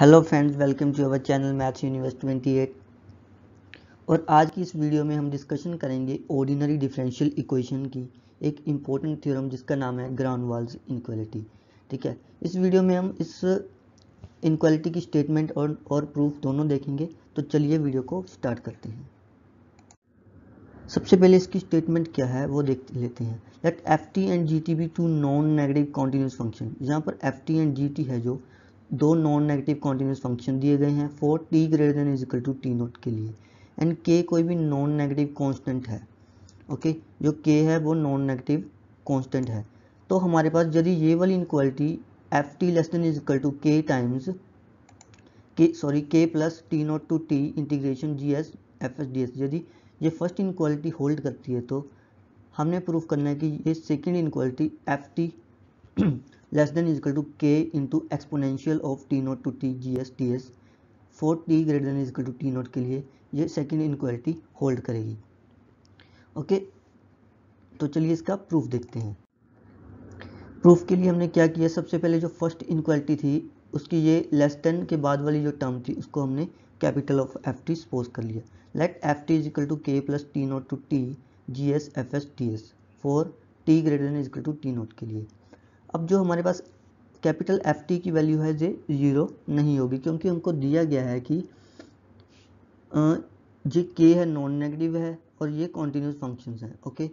Hello friends welcome to our channel maths universe 28 और आज की इस वीडियो में हम डिस्कशन करेंगे ऑर्डिनरी डिफरेंशियल इक्वेशन की एक इम्पोर्टेंट थ्योरम जिसका नाम है ग्राउंड वॉल्स इनक्वालिटी ठीक है इस वीडियो में हम इस इनक्वालिटी की स्टेटमेंट और और प्रूफ दोनों देखेंगे तो चलिए वीडियो को स्टार्ट करते हैं सबसे पहले इसकी स्टेटमेंट क्या है वो देख लेते हैं let f t and g t be two non negative continuous function यहाँ पर f t and g t है जो दो नॉन नेगेटिव कॉन्टीन्यूस फंक्शन दिए गए हैं for t greater than is equal to t naught के लिए एंड के कोई भी नॉन नेगेटिव कॉन्स्टेंट है ओके okay? जो के है वो नॉन नेगेटिव कॉन्स्टेंट है तो हमारे पास यदि ये वाली inequality f t less than is equal to k times k sorry k plus t naught to t integration g s f s d s यदि ये फर्स्ट इनक्वालिटी होल्ड करती है तो हमने प्रूफ करना है कि ये second inequality f t less than is equal to k k into exponential of t naught to t g s t s for t greater than is to t naught के लिए ये सेकेंड इनक्वालिटी होल्ड करेगी okay तो चलिए इसका proof देखते हैं proof के लिए हमने क्या किया सबसे पहले जो फर्स्ट इनक्वालिटी थी उसकी ये लेस देन के बाद वाली जो टर्म थी उसको हमने capital of f t suppose कर लिया let f t is to k plus t naught to t g s f s t s for t greater than is to t naught के लिए अब जो हमारे पास कैपिटल एफ टी की value है जे ज़ीरो नहीं होगी क्योंकि हमको दिया गया है कि जे के है नॉन नेगेटिव है और ये कॉन्टीन्यूस फंक्शन है ओके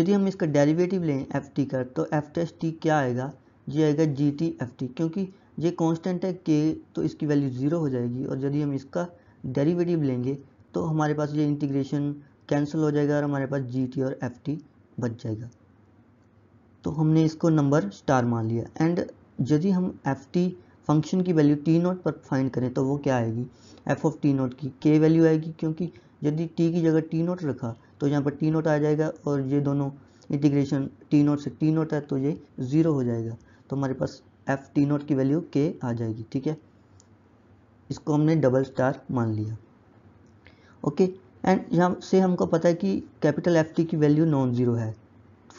यदि हम इसका डेरिवेटिव लें एफ टी का तो एफ टेस्ट टी क्या आएगा ये आएगा जी टी एफ टी क्योंकि ये कांस्टेंट है के तो इसकी वैल्यू ज़ीरो हो जाएगी और यदि हम इसका डेरिवेटिव लेंगे तो हमारे पास ये इंटीग्रेशन कैंसिल हो जाएगा और हमारे पास जी टी और एफ टी बच जाएगा तो हमने इसको नंबर स्टार मान लिया एंड यदि हम एफ टी फंक्शन की वैल्यू टी नोट पर फाइंड करें तो वो क्या आएगी एफ ऑफ टी नोट की के वैल्यू आएगी क्योंकि यदि टी की जगह टी नोट रखा तो यहाँ पर टी नोट आ जाएगा और ये दोनों इंटीग्रेशन टी नोट से टी नोट है तो ये ज़ीरो हो जाएगा तो हमारे पास एफ टी नोट की वैल्यू के आ जाएगी ठीक है इसको हमने डबल स्टार मान लिया ओके एंड यहाँ से हमको पता है कि कैपिटल एफ टी की वैल्यू नॉन ज़ीरो है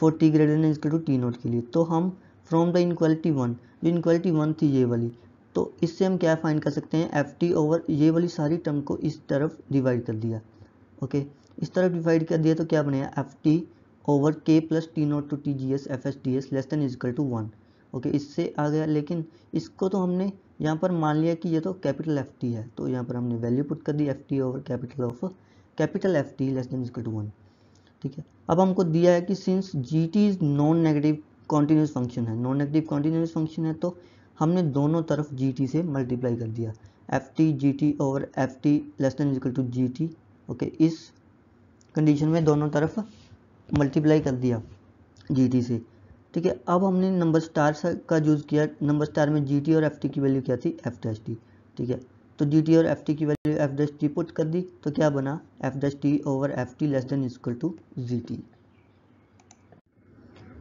for t greater than equal to t naught के लिए तो हम फ्रॉम द इनक्वालिटी वन जो इनक्वालिटी वन थी ये वाली तो इससे हम क्या फाइन कर सकते हैं एफ टी ओवर ये वाली सारी टर्म को इस तरफ डिवाइड कर दिया ओके इस तरफ डिवाइड कर दिया तो क्या बनेगा f t over k plus t naught to t g s f s d s less than is equal to one okay इससे आ गया लेकिन इसको तो हमने यहाँ पर मान लिया कि ये तो कैपिटल एफ टी है तो यहाँ पर हमने वैल्यू पुट कर दी f t over capital of capital f t less than is equal to one ठीक है अब हमको दिया है कि since g t is non negative continuous function है नॉन नेगेटिव कॉन्टीन्यूस फंक्शन है तो हमने दोनों तरफ जी टी से मल्टीप्लाई कर दिया एफ टी जी टी और f t less than is equal to g t okay इस कंडीशन में दोनों तरफ मल्टीप्लाई कर दिया जी टी से ठीक है अब हमने नंबर स्टार का यूज़ किया नंबर स्टार में जी टी और एफ टी की वैल्यू क्या थी एफ डैश टी ठीक है तो डी टी और एफ टी की value f dash t put कर दी तो क्या बना f dash t over f t less than equal to g t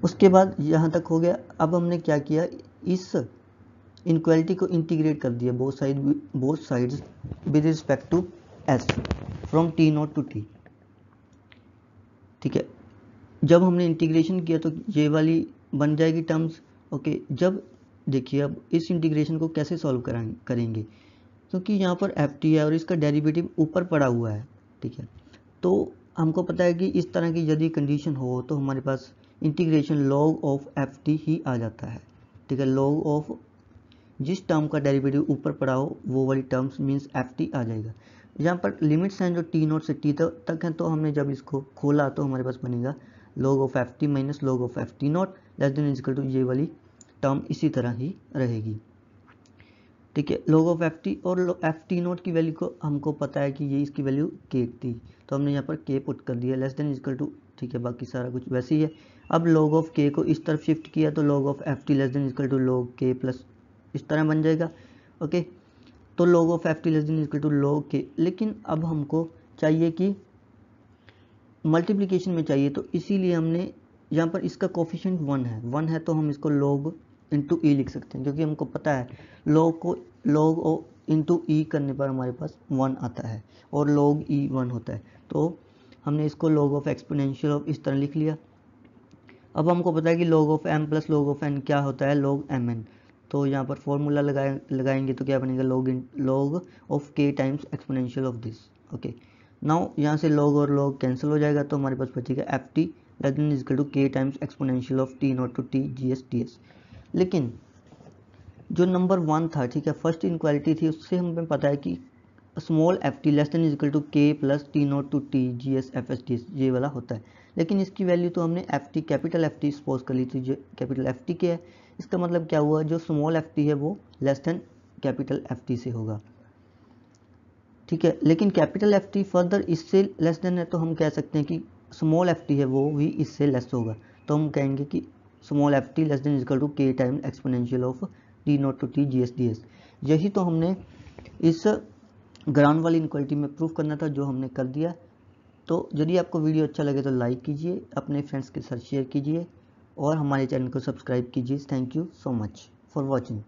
उसके बाद यहाँ तक हो गया अब हमने क्या किया इस इनक्वालिटी को इंटीग्रेट कर दिया both side both sides with respect to s from t naught to t ठीक है जब हमने इंटीग्रेशन किया तो ये वाली बन जाएगी टर्म्स ओके जब देखिए अब इस इंटीग्रेशन को कैसे सॉल्व करेंगे क्योंकि यहाँ पर एफ टी है और इसका डेरिवेटिव ऊपर पड़ा हुआ है ठीक है तो हमको पता है कि इस तरह की यदि कंडीशन हो तो हमारे पास integration log of f t ही आ जाता है ठीक है लॉग ऑफ जिस टर्म का डेरिवेटिव ऊपर पड़ा हो वो वाली टर्म्स मीन्स एफ टी आ जाएगा यहाँ पर लिमिट्स हैं जो टी नोट से टी तक हैं तो हमने जब इसको खोला तो हमारे पास बनेगा log of f t minus log of f t naught less than is equal to ये वाली टर्म इसी तरह ही रहेगी ठीक है लोग ऑफ एफ टी और एफ टी नोट की वैल्यू को हमको पता है कि ये इसकी वैल्यू के थी तो हमने यहाँ पर के पुट कर दिया लेस देन इजकल टू ठीक है बाकी सारा कुछ वैसे ही है अब लॉग ऑफ के को इस तरफ शिफ्ट किया तो log of f t less than is equal to log k plus इस तरह बन जाएगा ओके तो log of f t less than is equal to log k लेकिन अब हमको चाहिए कि मल्टीप्लीकेशन में चाहिए तो इसीलिए हमने यहाँ पर इसका कोफिशेंट वन है वन है तो हम इसको लॉग इंटू ई e लिख सकते हैं क्योंकि हमको पता है लॉग को लॉग ओ इंटू ई करने पर हमारे पास वन आता है और लॉग ई वन होता है तो हमने इसको लॉग ऑफ एक्सपोनेंशियल ऑफ इस तरह लिख लिया अब हमको पता है कि log of m plus log of n क्या होता है लॉग एम एन तो यहाँ पर फॉर्मूला लगाए लगाएंगे तो क्या बनेगा log in log of k times exponential of this okay now यहाँ से लॉग और लॉग कैंसिल हो जाएगा तो हमारे पास बचेगा f t that is equal to k times exponential of t naught to t g s t s लेकिन जो नंबर वन था ठीक है फर्स्ट इनक्वालिटी थी उससे हमें पता है कि small f t less than is equal to k plus t naught to t g s f s t s ये वाला होता है लेकिन इसकी वैल्यू तो हमने f t capital f t suppose कर ली थी जो कैपिटल एफ टी के है इसका मतलब क्या हुआ जो स्मॉल एफ टी है वो less than capital f t से होगा ठीक है लेकिन कैपिटल एफ टी फर्दर इससे लेस देन है तो हम कह सकते हैं कि स्मॉल एफ टी है वो भी इससे लेस होगा तो हम कहेंगे कि small f t less than is equal to k time exponential of t naught to t g s d s यही तो हमने इस ग्राउंड वाली इनक्वालिटी में प्रूव करना था जो हमने कर दिया तो यदि आपको वीडियो अच्छा लगे तो लाइक कीजिए अपने फ्रेंड्स के साथ शेयर कीजिए और हमारे चैनल को सब्सक्राइब कीजिए thank you so much for watching